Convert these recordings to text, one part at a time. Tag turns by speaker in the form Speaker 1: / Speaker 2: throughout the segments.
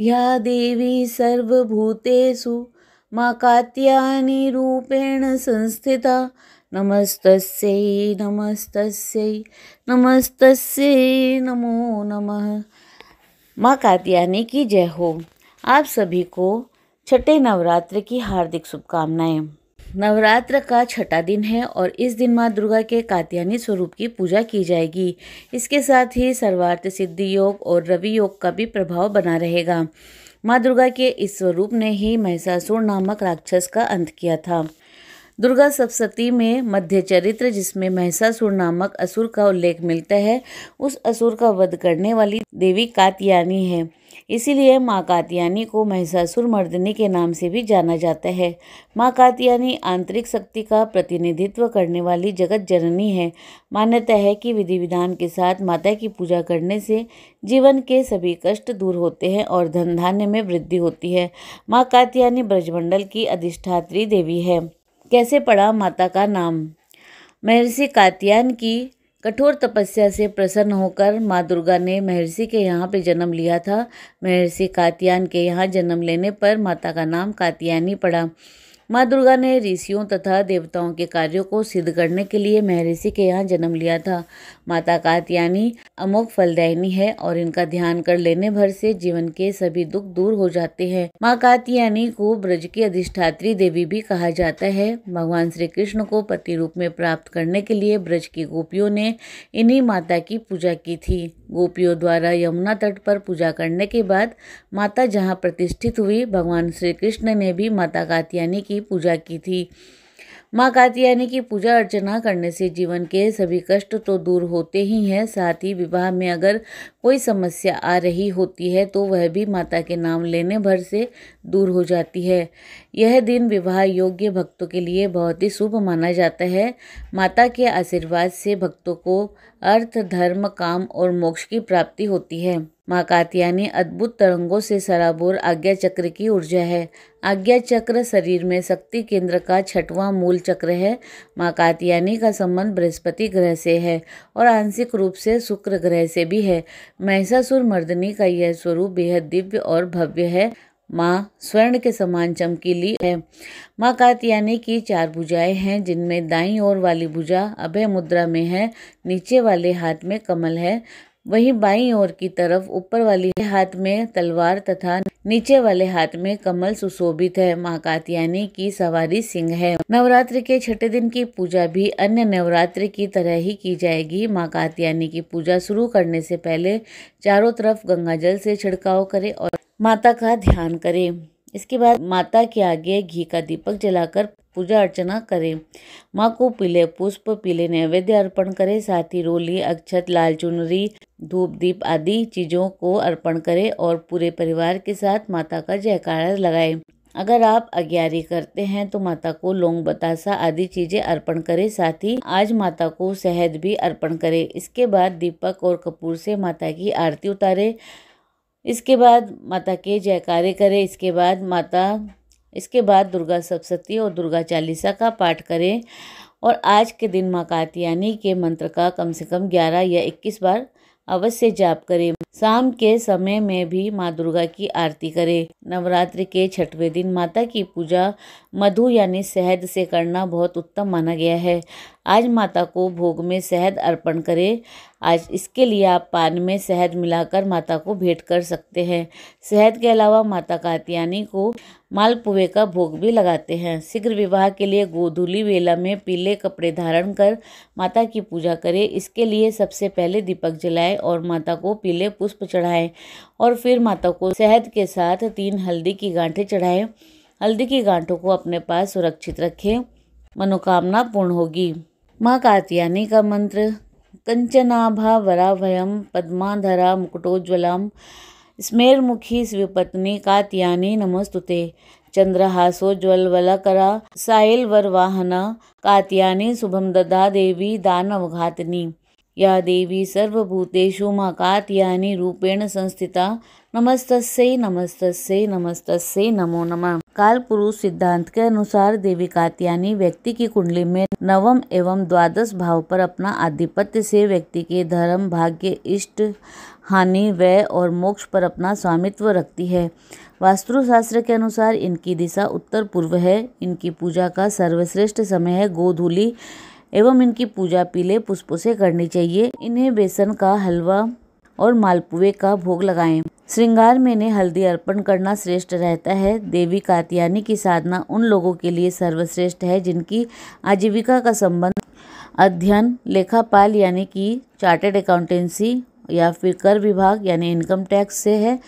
Speaker 1: या देवी सर्वभूतेषु मा कात्यायनी रूपेण संस्थिता नमस्तस्यै नमस्तस्यै नमस्तस्यै नमो नमः माँ कात्यायनी की जय हो आप सभी को छठे नवरात्र की हार्दिक शुभकामनाएं नवरात्र का छठा दिन है और इस दिन माँ दुर्गा के कात्यानी स्वरूप की पूजा की जाएगी इसके साथ ही सर्वार्थ सिद्धि योग और रवि योग का भी प्रभाव बना रहेगा माँ दुर्गा के इस स्वरूप ने ही महिषासुर नामक राक्षस का अंत किया था दुर्गा सप्तती में मध्य चरित्र जिसमें महिषासुर नामक असुर का उल्लेख मिलता है उस असुर का वध करने वाली देवी कात्यानी है इसीलिए माँ कात्यानी को महिषासुर मर्दिनी के नाम से भी जाना जाता है माँ कात्यानी आंतरिक शक्ति का प्रतिनिधित्व करने वाली जगत जननी है मान्यता है कि विधि विधान के साथ माता की पूजा करने से जीवन के सभी कष्ट दूर होते हैं और धन धान्य में वृद्धि होती है माँ कात्यानी ब्रजमंडल की अधिष्ठात्री देवी है कैसे पड़ा माता का नाम महर्षि कात्यान की कठोर तपस्या से प्रसन्न होकर माँ दुर्गा ने महर्षि के यहाँ पे जन्म लिया था महर्षि कात्यायन के यहाँ जन्म लेने पर माता का नाम कात्यायनी पड़ा माँ दुर्गा ने ऋषियों तथा देवताओं के कार्यों को सिद्ध करने के लिए महर्षि के यहाँ जन्म लिया था माता कात्यानी अमोघ फलदायिनी है और इनका ध्यान कर लेने भर से जीवन के सभी दुख दूर हो जाते हैं माँ कात्यानी को ब्रज की अधिष्ठात्री देवी भी कहा जाता है भगवान श्री कृष्ण को पति रूप में प्राप्त करने के लिए ब्रज की गोपियों ने इन्हीं माता की पूजा की थी गोपियों द्वारा यमुना तट पर पूजा करने के बाद माता जहाँ प्रतिष्ठित हुई भगवान श्री कृष्ण ने भी माता कात्यानी की पूजा की थी माँ कात्यायनी की पूजा अर्चना करने से जीवन के सभी कष्ट तो दूर होते ही हैं साथ ही विवाह में अगर कोई समस्या आ रही होती है तो वह भी माता के नाम लेने भर से दूर हो जाती है यह दिन विवाह योग्य भक्तों के लिए बहुत ही शुभ माना जाता है माता के आशीर्वाद से भक्तों को अर्थ धर्म काम और मोक्ष की प्राप्ति होती है माँ कात्यानी अद्भुत तरंगों से सराबोर आज्ञा चक्र की ऊर्जा है आज्ञा चक्र शरीर में शक्ति केंद्र का छठवा मूल चक्र है माँ कात्यानी का संबंध बृहस्पति ग्रह से है और आंशिक रूप से शुक्र ग्रह से भी है महिषासुर मर्दनी का यह स्वरूप बेहद दिव्य और भव्य है माँ स्वर्ण के समान चमकीली है माँ कात्यायनी की चार भुजाएं हैं जिनमें दाई ओर वाली भुजा अभय मुद्रा में है नीचे वाले हाथ में कमल है वहीं बाई ओर की तरफ ऊपर वाली हाथ में तलवार तथा नीचे वाले हाथ में कमल सुशोभित है माँ कात्यायनी की सवारी सिंह है नवरात्र के छठे दिन की पूजा भी अन्य नवरात्र की तरह ही की जाएगी माँ कात्यायनी की पूजा शुरू करने से पहले चारों तरफ गंगा जल से छिड़काव करें और माता का ध्यान करें इसके बाद माता के आगे घी का दीपक जलाकर पूजा अर्चना करें माँ को पीले पुष्प पीले नैवेद्य अर्पण करें साथ ही रोली अक्षत लाल चुनरी धूप दीप आदि चीज़ों को अर्पण करें और पूरे परिवार के साथ माता का जयकारा लगाएं अगर आप अग्यारी करते हैं तो माता को लौंग बतासा आदि चीजें अर्पण करें साथ ही आज माता को शहद भी अर्पण करें इसके बाद दीपक और कपूर से माता की आरती उतारें इसके बाद माता के जयकारे करें इसके बाद माता इसके बाद दुर्गा सप्तती और दुर्गा चालीसा का पाठ करें और आज के दिन माँ कात्यानी के मंत्र का कम से कम ग्यारह या इक्कीस बार अवश्य जाप करें शाम के समय में भी माँ दुर्गा की आरती करें नवरात्र के छठवें दिन माता की पूजा मधु यानी शहद से करना बहुत उत्तम माना गया है आज माता को भोग में शहद अर्पण करें आज इसके लिए आप पान में शहद मिलाकर माता को भेंट कर सकते हैं शहद के अलावा माता कात्यानी को मालपुए का भोग भी लगाते हैं शीघ्र विवाह के लिए गोधूली वेला में पीले कपड़े धारण कर माता की पूजा करें इसके लिए सबसे पहले दीपक जलाएं और माता को पीले पुष्प चढ़ाएं और फिर माता को शहद के साथ तीन हल्दी की गांठें चढ़ाएं हल्दी की गांठों को अपने पास सुरक्षित रखें मनोकामना पूर्ण होगी माँ कात्यानी का मंत्र कंचनाभा वराभयम पद्माधरा मुकुटोज्वलम स्मेरमुखी स्विपत्नी कात्यानी नमस्तुते चंद्रहासो करा साइल वरवाहना कात्यानी शुभम ददा देवी दानवघातनी या देवी सर्वभूतेषु मकात्यानि रूपेण संस्थिता नमस्तस्यै नमस्तस्यै नमस्तस्यै नमो नमः काल पुरुष सिद्धांत के अनुसार देवी कात्यानी व्यक्ति की कुंडली में नवम एवं द्वादश भाव पर अपना आधिपत्य से व्यक्ति के धर्म भाग्य इष्ट हानि व्यय और मोक्ष पर अपना स्वामित्व रखती है वास्तुशास्त्र के अनुसार इनकी दिशा उत्तर पूर्व है इनकी पूजा का सर्वश्रेष्ठ समय है गोधूली एवं इनकी पूजा पीले पुष्पों से करनी चाहिए इन्हें बेसन का हलवा और मालपुए का भोग लगाएं। श्रृंगार में इन्हें हल्दी अर्पण करना श्रेष्ठ रहता है देवी कात्यानी की साधना उन लोगों के लिए सर्वश्रेष्ठ है जिनकी आजीविका का संबंध अध्ययन लेखापाल यानी कि चार्टेड अकाउंटेंसी या फिर कर विभाग यानी इनकम टैक्स से है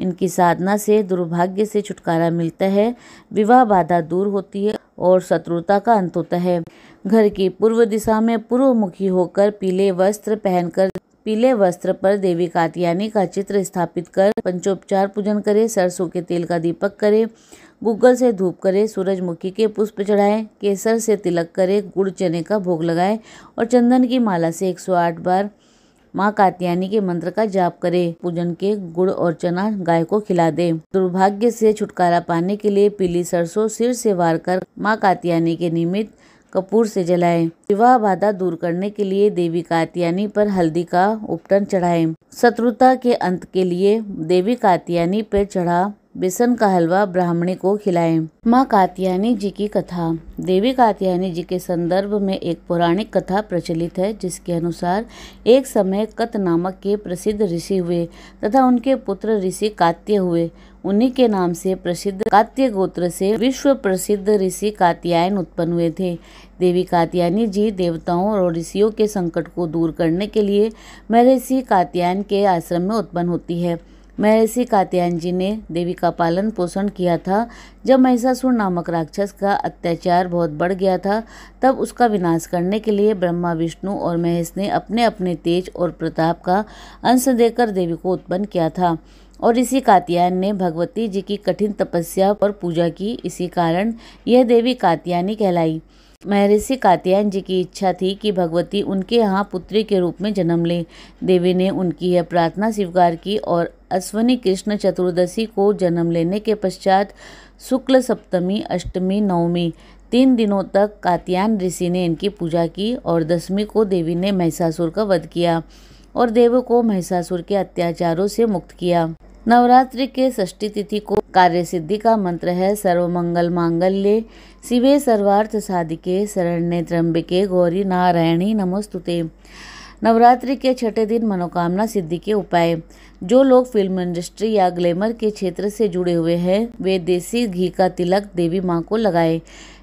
Speaker 1: इनकी साधना से दुर्भाग्य से छुटकारा मिलता है विवाह बाधा दूर होती है और शत्रुता का अंत होता है घर की पूर्व दिशा में पूर्व मुखी होकर पीले वस्त्र पहनकर पीले वस्त्र पर देवी कात्यायनी का चित्र स्थापित कर पंचोपचार पूजन करे सरसों के तेल का दीपक करे गूगल से धूप करे सूरजमुखी के पुष्प चढ़ाए केसर से तिलक करे गुड़ चने का भोग लगाए और चंदन की माला से 108 बार माँ कात्यायनी के मंत्र का जाप करे पूजन के गुड़ और चना गाय को खिला दे दुर्भाग्य से छुटकारा पाने के लिए पीली सरसों सिर से वार कर माँ कात्यायनी के निमित्त कपूर से जलाएं। विवाह बाधा दूर करने के लिए देवी कात्यायनी पर हल्दी का उपटन चढ़ाएं। शत्रुता के अंत के लिए देवी कात्यायनी पर चढ़ा बेसन का हलवा ब्राह्मणी को खिलाए माँ कात्यायनी जी की कथा देवी कात्यायनी जी के संदर्भ में एक पौराणिक कथा प्रचलित है जिसके अनुसार एक समय कत नामक के प्रसिद्ध ऋषि हुए तथा उनके पुत्र ऋषि कात्य हुए उन्हीं के नाम से प्रसिद्ध कात्य गोत्र से विश्व प्रसिद्ध ऋषि कात्यायन उत्पन्न हुए थे देवी कात्यायनी जी देवताओं और ऋषियों के संकट को दूर करने के लिए महर्षि कात्यायन के आश्रम में उत्पन्न होती है महर्षि कात्यायन जी ने देवी का पालन पोषण किया था जब महिषासुर नामक राक्षस का अत्याचार बहुत बढ़ गया था तब उसका विनाश करने के लिए ब्रह्मा विष्णु और महेश ने अपने अपने तेज और प्रताप का अंश देकर देवी को उत्पन्न किया था और इसी कात्यायन ने भगवती जी की कठिन तपस्या पर पूजा की इसी कारण यह देवी कात्यायनी कहलाई महर्षि कात्यायन जी की इच्छा थी कि भगवती उनके यहाँ पुत्री के रूप में जन्म लें देवी ने उनकी यह प्रार्थना स्वीकार की और अश्वनी कृष्ण चतुर्दशी को जन्म लेने के पश्चात शुक्ल सप्तमी अष्टमी नवमी तीन दिनों तक कात्यायन ऋषि ने इनकी पूजा की और दसवीं को देवी ने महिषासुर का वध किया और देव को महिषासुर के अत्याचारों से मुक्त किया नवरात्रि के षष्ठी तिथि को कार्य सिद्धि का मंत्र है सर्व मंगल मांगल्य शिवे सर्वार्थ साधिके शरण्य त्र्यंबिके गौरी नारायणी नमोस्तुते नवरात्रि के छठे दिन मनोकामना सिद्धि के उपाय जो लोग फिल्म इंडस्ट्री या ग्लैमर के क्षेत्र से जुड़े हुए हैं वे देसी घी का तिलक देवी माँ को लगाए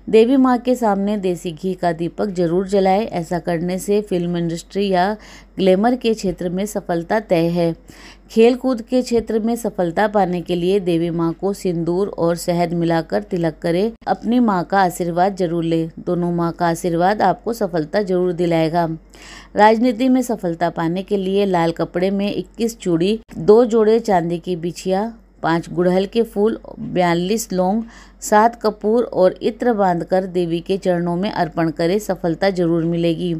Speaker 1: देवी माँ के सामने देसी घी का दीपक जरूर जलाएं ऐसा करने से फिल्म इंडस्ट्री या ग्लैमर के क्षेत्र में सफलता तय है खेल कूद के क्षेत्र में सफलता पाने के लिए देवी माँ को सिंदूर और शहद मिलाकर तिलक करें अपनी माँ का आशीर्वाद जरूर लें दोनों माँ का आशीर्वाद आपको सफलता जरूर दिलाएगा राजनीति में सफलता पाने के लिए लाल कपड़े में 21 चूड़ी दो जोड़े चांदी की बिछिया पांच गुड़हल के फूल बयालीस लौंग सात कपूर और इत्र बांधकर देवी के चरणों में अर्पण करें सफलता जरूर मिलेगी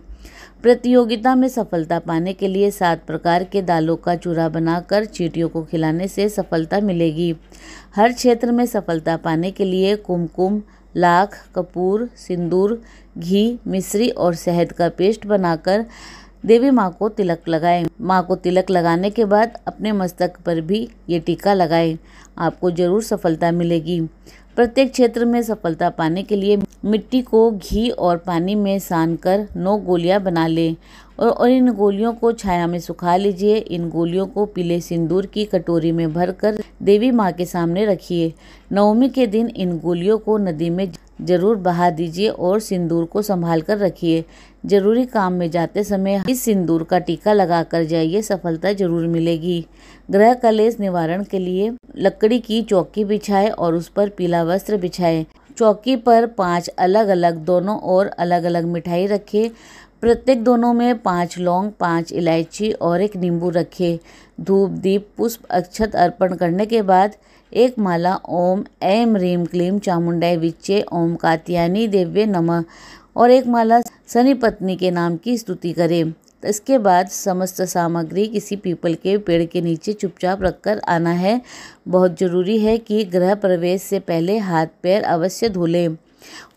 Speaker 1: प्रतियोगिता में सफलता पाने के लिए सात प्रकार के दालों का चूरा बनाकर चीटियों को खिलाने से सफलता मिलेगी हर क्षेत्र में सफलता पाने के लिए कुमकुम लाख कपूर सिंदूर घी मिश्री और शहद का पेस्ट बनाकर देवी माँ को तिलक लगाएं माँ को तिलक लगाने के बाद अपने मस्तक पर भी ये टीका लगाएं आपको जरूर सफलता मिलेगी प्रत्येक क्षेत्र में सफलता पाने के लिए मिट्टी को घी और पानी में सान कर नौ गोलियाँ बना लें और, और इन गोलियों को छाया में सुखा लीजिए इन गोलियों को पीले सिंदूर की कटोरी में भरकर देवी माँ के सामने रखिए नवमी के दिन इन गोलियों को नदी में ज़रूर बहा दीजिए और सिंदूर को संभाल कर रखिए ज़रूरी काम में जाते समय इस सिंदूर का टीका लगा कर जाइए सफलता जरूर मिलेगी ग्रह कलेश निवारण के लिए लकड़ी की चौकी बिछाए और उस पर पीला वस्त्र बिछाए चौकी पर पांच अलग अलग दोनों और अलग अलग मिठाई रखें प्रत्येक दोनों में पांच लौंग पांच इलायची और एक नींबू रखे धूप दीप पुष्प अक्षत अर्पण करने के बाद एक माला ओम ऐम रीम क्लीम चामुंडाई विच्चे ओम कात्यानी देव्य नमः और एक माला सनी पत्नी के नाम की स्तुति करें इसके बाद समस्त सामग्री किसी पीपल के पेड़ के नीचे चुपचाप रखकर आना है बहुत ज़रूरी है कि गृह प्रवेश से पहले हाथ पैर अवश्य धो लें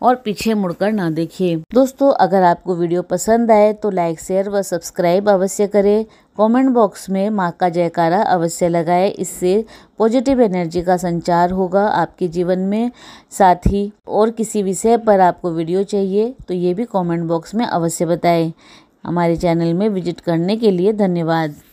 Speaker 1: और पीछे मुड़कर ना देखिए दोस्तों अगर आपको वीडियो पसंद आए तो लाइक शेयर व सब्सक्राइब अवश्य करें कमेंट बॉक्स में माँ का जयकारा अवश्य लगाएं इससे पॉजिटिव एनर्जी का संचार होगा आपके जीवन में साथ ही और किसी विषय पर आपको वीडियो चाहिए तो ये भी कमेंट बॉक्स में अवश्य बताएं हमारे चैनल में विजिट करने के लिए धन्यवाद